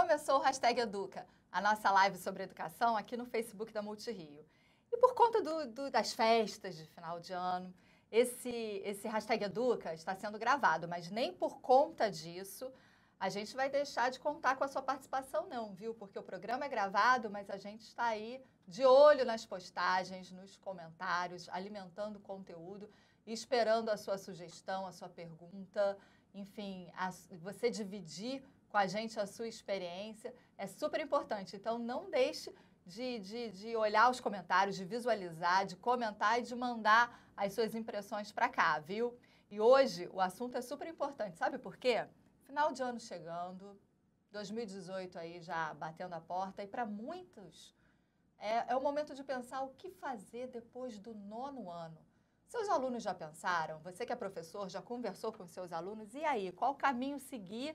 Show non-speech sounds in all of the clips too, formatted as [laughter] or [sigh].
começou o hashtag Educa, a nossa live sobre educação aqui no Facebook da Multirio. E por conta do, do, das festas de final de ano, esse, esse hashtag Educa está sendo gravado, mas nem por conta disso a gente vai deixar de contar com a sua participação, não, viu? Porque o programa é gravado, mas a gente está aí de olho nas postagens, nos comentários, alimentando o conteúdo, esperando a sua sugestão, a sua pergunta, enfim, a, você dividir com a gente a sua experiência. É super importante. Então, não deixe de, de, de olhar os comentários, de visualizar, de comentar e de mandar as suas impressões para cá, viu? E hoje o assunto é super importante. Sabe por quê? Final de ano chegando, 2018 aí já batendo a porta, e para muitos é, é o momento de pensar o que fazer depois do nono ano. Seus alunos já pensaram? Você que é professor já conversou com seus alunos? E aí, qual caminho seguir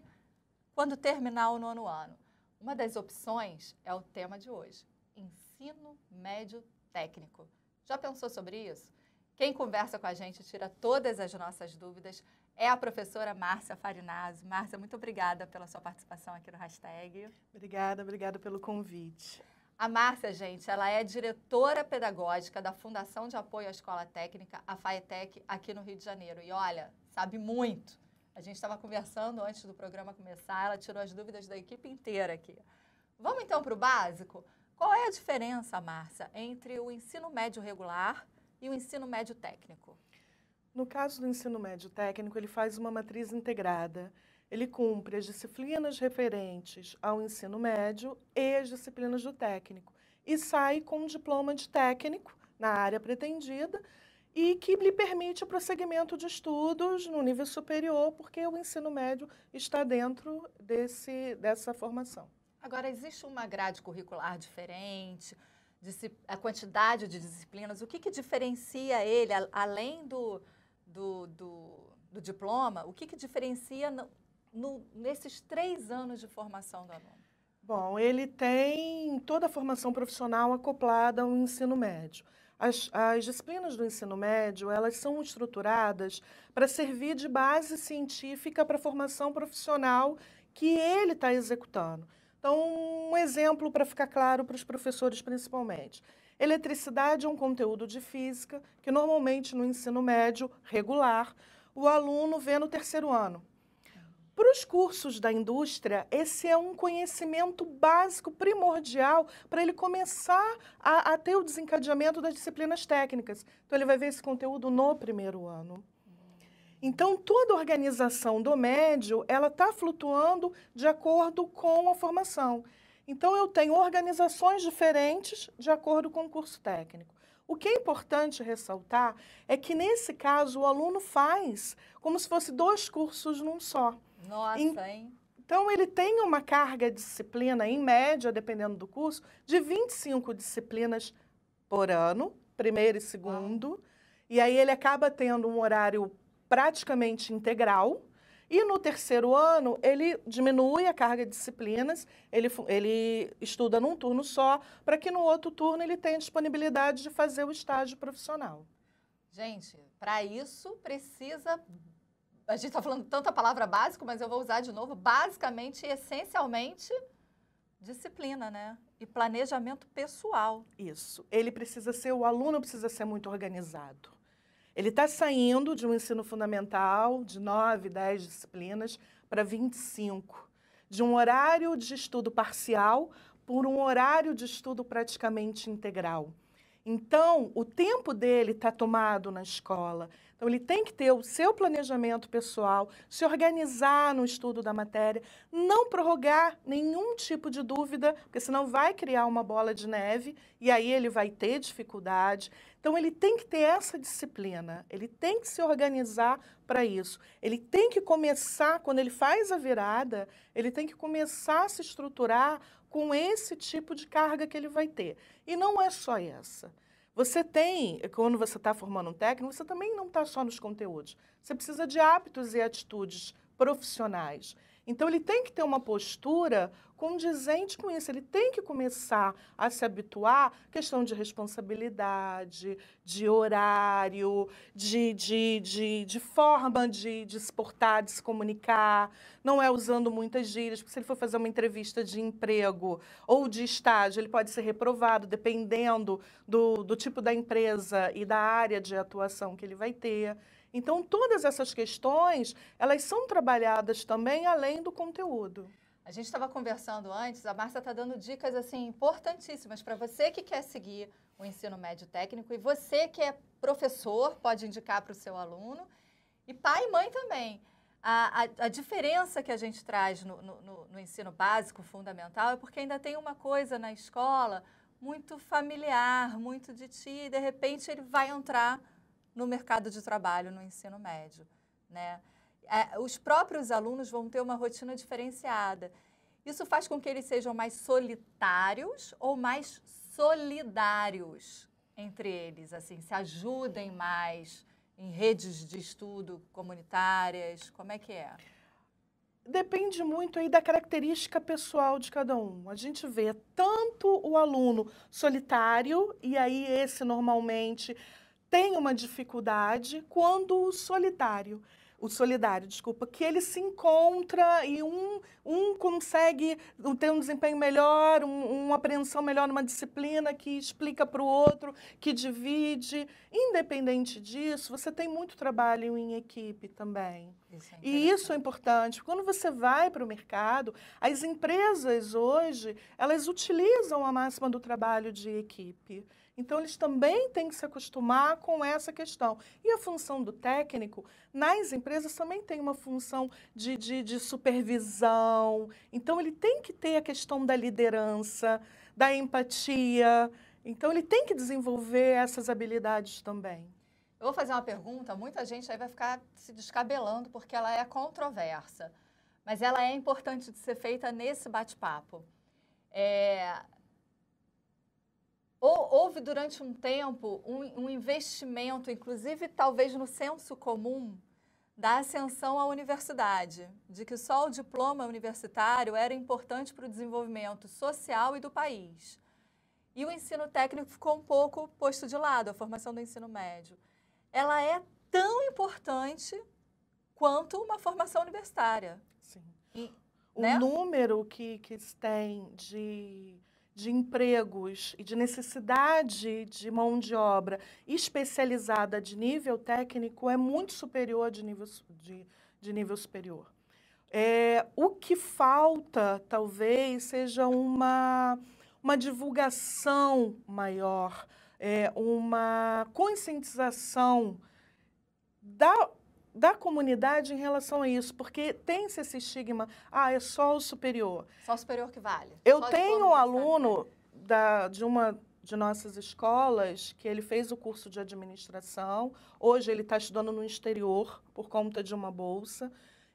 quando terminar o nono ano? Uma das opções é o tema de hoje: ensino médio técnico. Já pensou sobre isso? Quem conversa com a gente tira todas as nossas dúvidas é a professora Márcia Farinazzi. Márcia, muito obrigada pela sua participação aqui no hashtag. Obrigada, obrigada pelo convite. A Márcia, gente, ela é diretora pedagógica da Fundação de Apoio à Escola Técnica, a FAETEC, aqui no Rio de Janeiro. E olha, sabe muito a gente estava conversando antes do programa começar, ela tirou as dúvidas da equipe inteira aqui. Vamos então para o básico? Qual é a diferença, Márcia, entre o ensino médio regular e o ensino médio técnico? No caso do ensino médio técnico, ele faz uma matriz integrada. Ele cumpre as disciplinas referentes ao ensino médio e as disciplinas do técnico. E sai com um diploma de técnico na área pretendida, e que lhe permite o prosseguimento de estudos no nível superior, porque o ensino médio está dentro desse, dessa formação. Agora, existe uma grade curricular diferente? A quantidade de disciplinas, o que, que diferencia ele, além do, do, do, do diploma, o que, que diferencia no, no, nesses três anos de formação do aluno? Bom, ele tem toda a formação profissional acoplada ao ensino médio. As, as, disciplinas do ensino médio elas são estruturadas para servir de base científica para a formação profissional que ele está executando. Então, um exemplo para ficar claro para os professores principalmente. Eletricidade é um conteúdo de física que normalmente no ensino médio regular o aluno vê no terceiro ano. Para os cursos da indústria, esse é um conhecimento básico, primordial, para ele começar a, a, ter o desencadeamento das disciplinas técnicas. Então, ele vai ver esse conteúdo no primeiro ano. Então, toda organização do médio, ela está flutuando de acordo com a formação. Então, eu tenho organizações diferentes de acordo com o curso técnico. O que é importante ressaltar é que, nesse caso, o aluno faz como se fosse dois cursos num só. Nossa, em, hein? Então, ele tem uma carga de disciplina, em média, dependendo do curso, de 25 disciplinas por ano, primeiro e segundo. Ah. E aí ele acaba tendo um horário praticamente integral. E no terceiro ano, ele diminui a carga de disciplinas, ele, ele estuda num turno só, para que no outro turno ele tenha disponibilidade de fazer o estágio profissional. Gente, para isso precisa a gente está falando tanta palavra básico, mas eu vou usar de novo, basicamente e essencialmente, disciplina, né? E planejamento pessoal. Isso. Ele precisa ser, o aluno precisa ser muito organizado. Ele está saindo de um ensino fundamental de 9, 10 disciplinas para 25. De um horário de estudo parcial por um horário de estudo praticamente integral. Então, o tempo dele está tomado na escola. Então, ele tem que ter o seu planejamento pessoal, se organizar no estudo da matéria, não prorrogar nenhum tipo de dúvida, porque senão vai criar uma bola de neve e aí ele vai ter dificuldade. Então, ele tem que ter essa disciplina, ele tem que se organizar para isso. Ele tem que começar, quando ele faz a virada, ele tem que começar a se estruturar com esse tipo de carga que ele vai ter. E não é só essa. Você tem, quando você está formando um técnico, você também não está só nos conteúdos. Você precisa de hábitos e atitudes profissionais. Então ele tem que ter uma postura condizente com isso, ele tem que começar a se habituar questão de responsabilidade, de horário, de, de, de, de forma de, de se portar, de se comunicar, não é usando muitas gírias, porque se ele for fazer uma entrevista de emprego ou de estágio, ele pode ser reprovado, dependendo do, do tipo da empresa e da área de atuação que ele vai ter. Então, todas essas questões, elas são trabalhadas também além do conteúdo. A gente estava conversando antes, a Márcia está dando dicas assim importantíssimas para você que quer seguir o ensino médio técnico e você que é professor pode indicar para o seu aluno e pai e mãe também. A, a, a diferença que a gente traz no, no, no ensino básico, fundamental, é porque ainda tem uma coisa na escola muito familiar, muito de ti, e de repente ele vai entrar no mercado de trabalho, no ensino médio. Né? É, os próprios alunos vão ter uma rotina diferenciada. Isso faz com que eles sejam mais solitários ou mais solidários entre eles, assim, se ajudem mais em redes de estudo comunitárias? Como é que é? Depende muito aí da característica pessoal de cada um. A gente vê tanto o aluno solitário, e aí esse normalmente tem uma dificuldade quando o solitário o solidário, desculpa, que ele se encontra e um, um consegue ter um desempenho melhor, um, uma apreensão melhor numa disciplina que explica para o outro, que divide. Independente disso, você tem muito trabalho em equipe também. Isso é e isso é importante. Quando você vai para o mercado, as empresas hoje, elas utilizam a máxima do trabalho de equipe. Então, eles também têm que se acostumar com essa questão. E a função do técnico, nas empresas, também tem uma função de, de, de supervisão. Então, ele tem que ter a questão da liderança, da empatia. Então, ele tem que desenvolver essas habilidades também. Eu vou fazer uma pergunta, muita gente aí vai ficar se descabelando porque ela é controversa, mas ela é importante de ser feita nesse bate-papo. É... Houve durante um tempo um, um investimento, inclusive talvez no senso comum, da ascensão à universidade, de que só o diploma universitário era importante para o desenvolvimento social e do país. E o ensino técnico ficou um pouco posto de lado, a formação do ensino médio ela é tão importante quanto uma formação universitária. Sim. E, o né? número que, que tem de, de empregos e de necessidade de mão de obra especializada de nível técnico é muito superior de nível, de, de nível superior. É, o que falta, talvez, seja uma, uma divulgação maior é, uma conscientização da, da comunidade em relação a isso, porque tem-se esse estigma, ah, é só o superior. Só o superior que vale. Eu só tenho um aluno da, de uma de nossas escolas que ele fez o curso de administração, hoje ele está estudando no exterior por conta de uma bolsa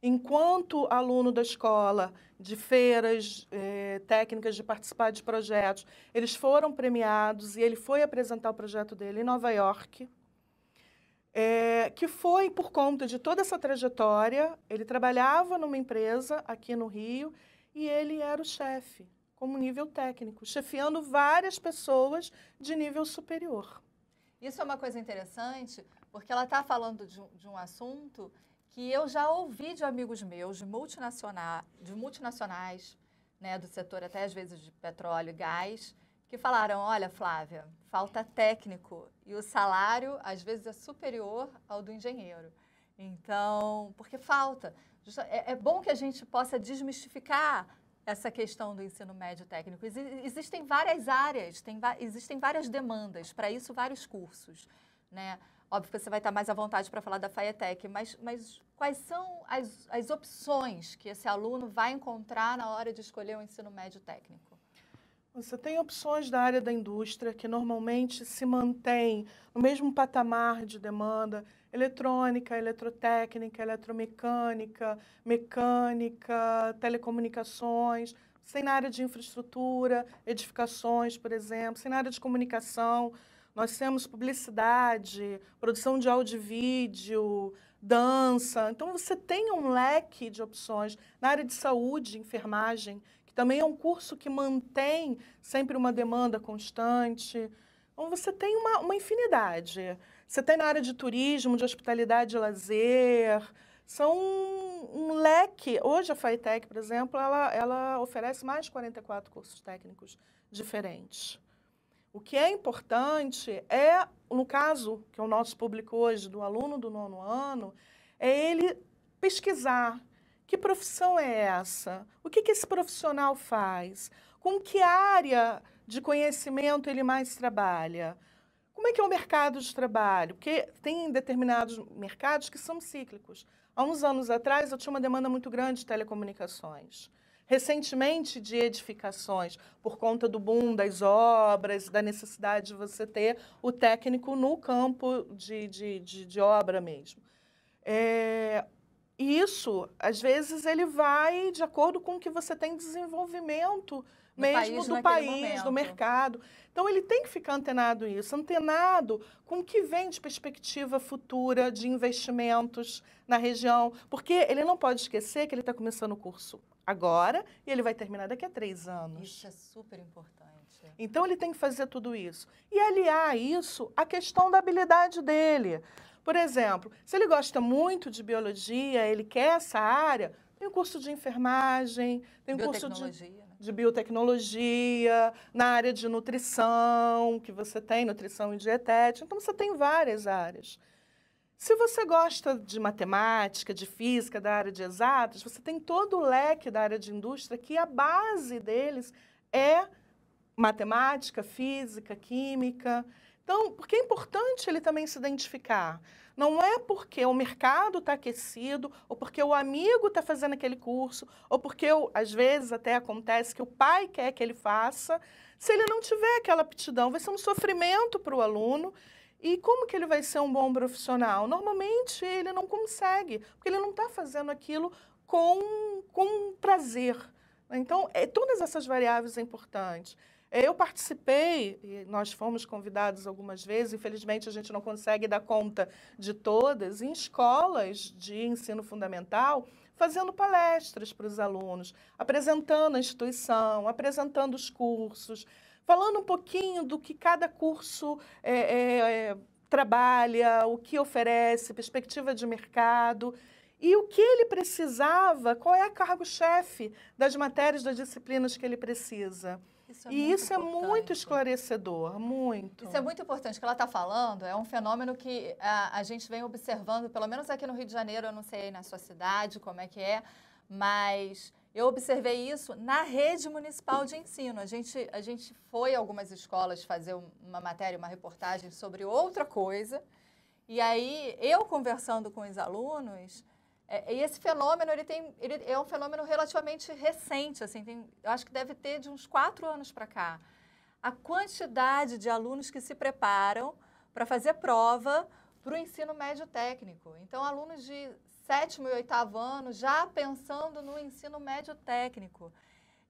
enquanto aluno da escola, de feiras eh, técnicas, de participar de projetos. Eles foram premiados e ele foi apresentar o projeto dele em Nova York, é, que foi por conta de toda essa trajetória. Ele trabalhava numa empresa aqui no Rio e ele era o chefe, como nível técnico, chefiando várias pessoas de nível superior. Isso é uma coisa interessante, porque ela está falando de de um assunto que eu já ouvi de amigos meus, de, multinacionais, de multinacionais né, do setor até às vezes de petróleo e gás, que falaram, olha Flávia, falta técnico e o salário às vezes é superior ao do engenheiro. Então, porque falta. É, é bom que a gente possa desmistificar essa questão do ensino médio técnico. Existem várias áreas, tem, existem várias demandas, para isso vários cursos. Né? Óbvio que você vai estar mais à vontade para falar da FAETEC, mas, mas quais são as, as opções que esse aluno vai encontrar na hora de escolher o ensino médio técnico? Você tem opções da área da indústria que normalmente se mantém no mesmo patamar de demanda: eletrônica, eletrotécnica, eletromecânica, mecânica, telecomunicações. Sem na área de infraestrutura, edificações, por exemplo, sem na área de comunicação, nós temos publicidade, produção de áudio e vídeo, dança. Então, você tem um leque de opções. Na área de saúde, enfermagem, que também é um curso que mantém sempre uma demanda constante. Então, você tem uma, uma infinidade. Você tem na área de turismo, de hospitalidade e lazer. São um, um leque. Hoje, a Fitec por exemplo, ela, ela oferece mais de 44 cursos técnicos diferentes. O que é importante é, no caso, que é o nosso público hoje, do aluno do nono ano, é ele pesquisar que profissão é essa, o que, que esse profissional faz, com que área de conhecimento ele mais trabalha, como é que é o mercado de trabalho, porque tem determinados mercados que são cíclicos. Há uns anos atrás, eu tinha uma demanda muito grande de telecomunicações recentemente de edificações, por conta do boom das obras, da necessidade de você ter o técnico no campo de, de, de, de obra mesmo. É, isso, às vezes, ele vai de acordo com o que você tem desenvolvimento do mesmo país, do país, momento. do mercado. Então, ele tem que ficar antenado isso, antenado com o que vem de perspectiva futura de investimentos na região, porque ele não pode esquecer que ele está começando o curso agora e ele vai terminar daqui a três anos. Isso é super importante. Então ele tem que fazer tudo isso. E aliar isso à questão da habilidade dele. Por exemplo, se ele gosta muito de biologia, ele quer essa área, tem um curso de enfermagem, tem um curso de, né? de biotecnologia, na área de nutrição, que você tem, nutrição e dietética. Então você tem várias áreas. Se você gosta de matemática, de física, da área de exatas, você tem todo o leque da área de indústria que a base deles é matemática, física, química. Então, porque é importante ele também se identificar. Não é porque o mercado está aquecido, ou porque o amigo está fazendo aquele curso, ou porque, às vezes, até acontece que o pai quer que ele faça. Se ele não tiver aquela aptidão, vai ser um sofrimento para o aluno e como que ele vai ser um bom profissional? Normalmente ele não consegue, porque ele não está fazendo aquilo com, com prazer. Né? Então, é, todas essas variáveis são é importantes. É, eu participei, e nós fomos convidados algumas vezes, infelizmente a gente não consegue dar conta de todas, em escolas de ensino fundamental, fazendo palestras para os alunos, apresentando a instituição, apresentando os cursos, falando um pouquinho do que cada curso é, é, trabalha, o que oferece, perspectiva de mercado e o que ele precisava, qual é a cargo-chefe das matérias, das disciplinas que ele precisa. Isso é e isso importante. é muito esclarecedor, muito. Isso é muito importante. O que ela está falando é um fenômeno que a, ah, a gente vem observando, pelo menos aqui no Rio de Janeiro, eu não sei na sua cidade como é que é, mas eu observei isso na rede municipal de ensino. A gente, a gente foi a algumas escolas fazer uma matéria, uma reportagem sobre outra coisa. E aí, eu conversando com os alunos, é, e esse fenômeno ele tem, ele é um fenômeno relativamente recente, assim, tem, eu acho que deve ter de uns quatro anos para cá. A quantidade de alunos que se preparam para fazer prova para o ensino médio técnico. Então, alunos de sétimo e oitavo ano, já pensando no ensino médio técnico.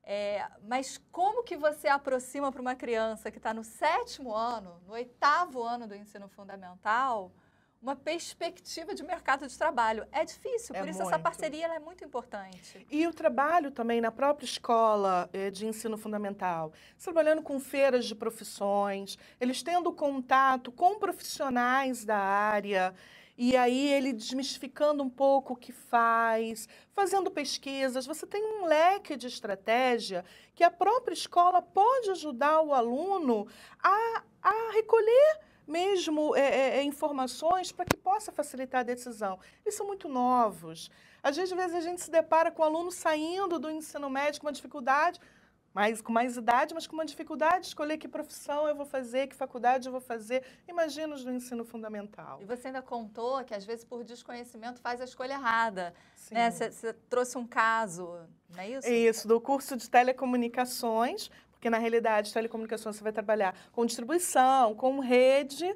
É, mas como que você aproxima para uma criança que está no sétimo ano, no oitavo ano do ensino fundamental, uma perspectiva de mercado de trabalho? É difícil, é por isso muito. essa parceria é muito importante. E o trabalho também na própria escola eh, de ensino fundamental, trabalhando com feiras de profissões, eles tendo contato com profissionais da área. E aí ele desmistificando um pouco o que faz, fazendo pesquisas. Você tem um leque de estratégia que a própria escola pode ajudar o aluno a, a recolher mesmo é, é, é informações para que possa facilitar a decisão. Eles são muito novos. Às vezes, às vezes a gente se depara com o um aluno saindo do ensino médio com uma dificuldade, mais, com mais idade, mas com uma dificuldade de escolher que profissão eu vou fazer, que faculdade eu vou fazer. Imagina os do ensino fundamental. E você ainda contou que, às vezes, por desconhecimento, faz a escolha errada. Né? Sim. Né? Você, trouxe um caso, não é isso? Isso, do curso de telecomunicações, porque, na realidade, telecomunicações você vai trabalhar com distribuição, com rede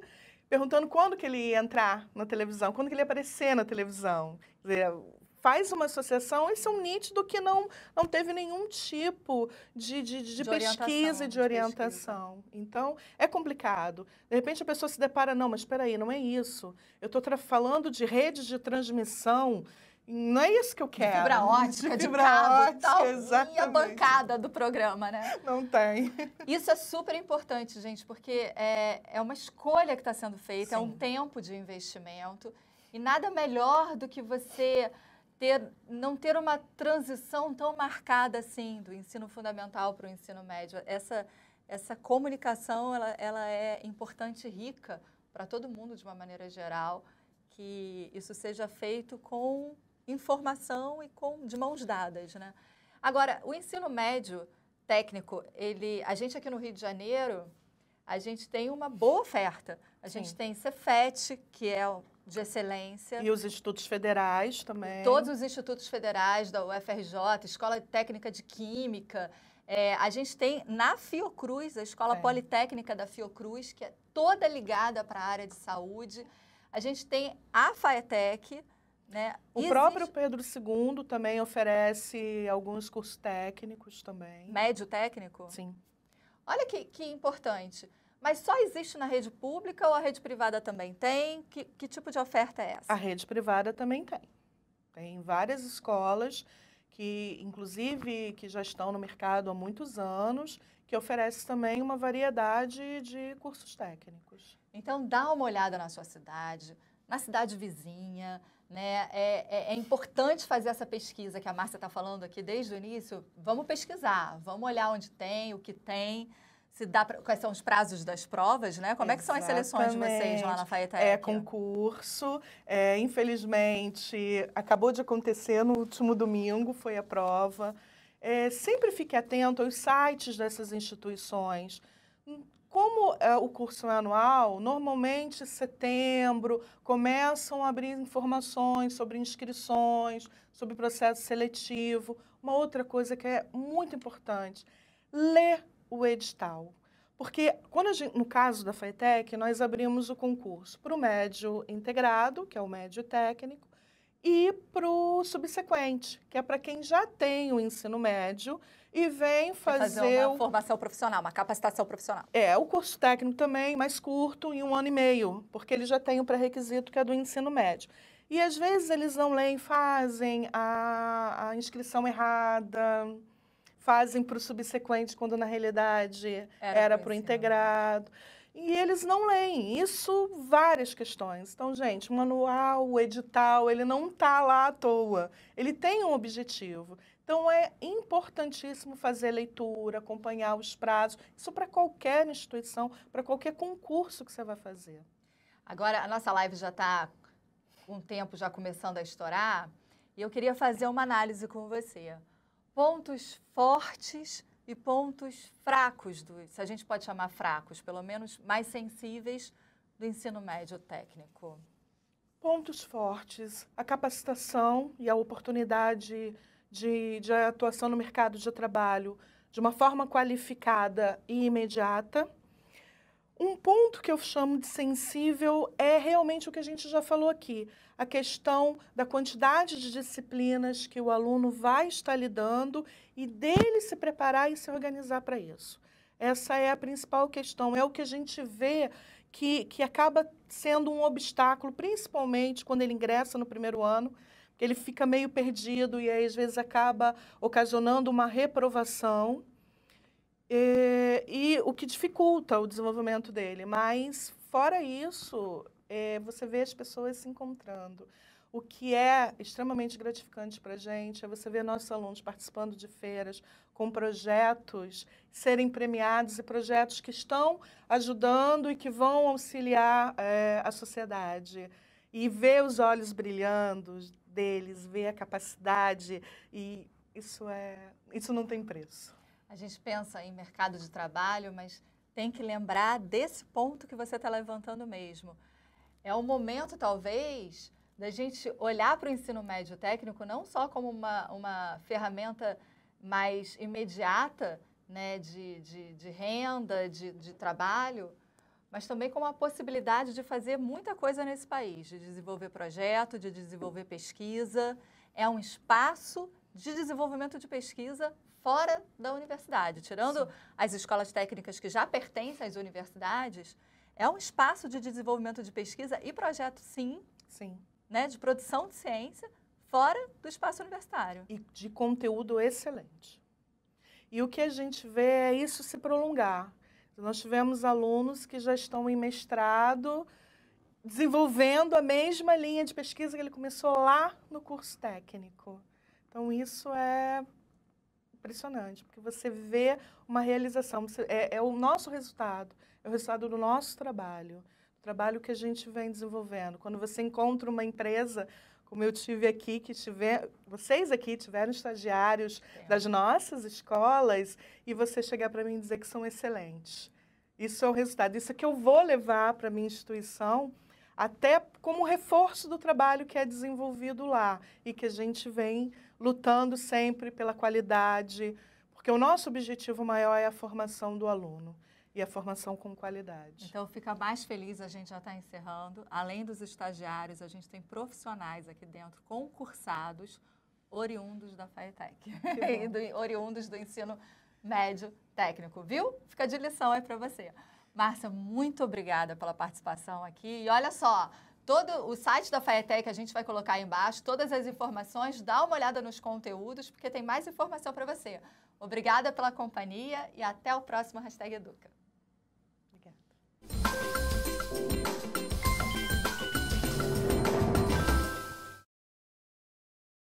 perguntando quando que ele ia entrar na televisão, quando que ele ia aparecer na televisão. Quer dizer, faz uma associação, é são nítidos que não, não teve nenhum tipo de, de, de, de pesquisa e de, orientação. Então, é complicado. De repente a pessoa se depara, não, mas espera aí, não é isso. Eu estou falando de redes de transmissão não é isso que eu quero. [laughs] De fibra ótica, de, fibra de cabo ótica, e tal. E a bancada do programa, né? Não tem. Isso é super importante, gente, porque é, é uma escolha que está sendo feita, Sim. é um tempo de investimento. E nada melhor do que você ter, não ter uma transição tão marcada assim do ensino fundamental para o ensino médio. Essa, essa comunicação ela, ela é importante e rica para todo mundo de uma maneira geral, que isso seja feito com informação e com de mãos dadas, né? Agora, o ensino médio técnico, ele, a gente aqui no Rio de Janeiro, a gente tem uma boa oferta. A gente tem Cefet, que é de excelência. E os institutos federais também. Todos os institutos federais da UFRJ, Escola Técnica de Química. É, a gente tem na Fiocruz, a Escola é. Politécnica da Fiocruz, que é toda ligada para a área de saúde. A gente tem a FAETEC, né? O Existe... próprio Pedro II também oferece alguns cursos técnicos também. Médio técnico? Sim. Olha que, que importante. Mas só existe na rede pública ou a rede privada também tem? Que, que tipo de oferta é essa? A rede privada também tem. Tem várias escolas que, inclusive, que já estão no mercado há muitos anos, que oferece também uma variedade de cursos técnicos. Então, dá uma olhada na sua cidade, na cidade vizinha, né? É, é, é, importante fazer essa pesquisa que a Márcia está falando aqui desde o início. Vamos pesquisar, vamos olhar onde tem, o que tem, se dá pra, quais são os prazos das provas, né? Como Exatamente. é que são as seleções de vocês lá na Faeta É concurso. É, infelizmente, acabou de acontecer no último domingo, foi a prova. É, sempre fique atento aos sites dessas instituições. Como é, o curso é anual, normalmente em setembro começam a abrir informações sobre inscrições, sobre processo seletivo. Uma outra coisa que é muito importante, ler o edital. Porque, quando gente, no caso da FATEC, nós abrimos o concurso para o médio integrado, que é o médio técnico, e para o subsequente, que é para quem já tem o ensino médio e vem fazer... fazer uma o... formação profissional, uma capacitação profissional. É, o curso técnico também, mais curto, em um ano e meio, porque ele já tem o pré-requisito que é do ensino médio. E, às vezes, eles não leem, fazem a, a inscrição errada fazem para o subsequente, quando na realidade era para o integrado. E eles não leem. Isso, várias questões. Então, gente, o manual, o edital, ele não está lá à toa. Ele tem um objetivo. Então, é importantíssimo fazer leitura, acompanhar os prazos. Isso para qualquer instituição, para qualquer concurso que você vai fazer. Agora, a nossa live já está um tempo já começando a estourar. E eu queria fazer uma análise com você pontos fortes e pontos fracos, do, se a gente pode chamar fracos, pelo menos mais sensíveis do ensino médio técnico? Pontos fortes, a capacitação e a oportunidade de, de atuação no mercado de trabalho de uma forma qualificada e imediata. Um ponto que eu chamo de sensível é realmente o que a gente já falou aqui, a questão da quantidade de disciplinas que o aluno vai estar lidando e dele se preparar e se organizar para isso. Essa é a principal questão, é o que a gente vê que, que acaba sendo um obstáculo, principalmente quando ele ingressa no primeiro ano, ele fica meio perdido e aí, às vezes acaba ocasionando uma reprovação. E e o que dificulta o desenvolvimento dele. Mas, fora isso, é, você vê as pessoas se encontrando. O que é extremamente gratificante para a gente é você ver nossos alunos participando de feiras com projetos serem premiados e projetos que estão ajudando e que vão auxiliar é, a sociedade. E ver os olhos brilhando deles, ver a capacidade, e isso, é, isso não tem preço a gente pensa em mercado de trabalho, mas tem que lembrar desse ponto que você está levantando mesmo. É o momento, talvez, da gente olhar para o ensino médio técnico não só como uma, uma ferramenta mais imediata né, de, de, de renda, de, de trabalho, mas também como a possibilidade de fazer muita coisa nesse país, de desenvolver projeto, de desenvolver pesquisa. É um espaço de desenvolvimento de pesquisa fora da universidade. Tirando Sim. as escolas técnicas que já pertencem às universidades, é um espaço de desenvolvimento de pesquisa e projeto, sim, sim. Né, de produção de ciência fora do espaço universitário. E de conteúdo excelente. E o que a gente vê é isso se prolongar. Nós tivemos alunos que já estão em mestrado, desenvolvendo a mesma linha de pesquisa que ele começou lá no curso técnico. Então, isso é impressionante, porque você vê uma realização, é, é o nosso resultado, é o resultado do nosso trabalho, do trabalho que a gente vem desenvolvendo. Quando você encontra uma empresa, como eu tive aqui, que tiver, vocês aqui tiveram estagiários é. das nossas escolas, e você chegar para mim e dizer que são excelentes. Isso é o resultado, isso é que eu vou levar para a minha instituição, até como reforço do trabalho que é desenvolvido lá e que a gente vem lutando sempre pela qualidade, porque o nosso objetivo maior é a formação do aluno e a formação com qualidade. Então fica mais feliz, a gente já está encerrando. Além dos estagiários, a gente tem profissionais aqui dentro, concursados, oriundos da FAETEC, [laughs] oriundos do ensino médio técnico, viu? Fica de lição aí para você. Márcia, muito obrigada pela participação aqui. E olha só, Todo o site da FAETEC a gente vai colocar aí embaixo, todas as informações, dá uma olhada nos conteúdos, porque tem mais informação para você. Obrigada pela companhia e até o próximo Hashtag Educa.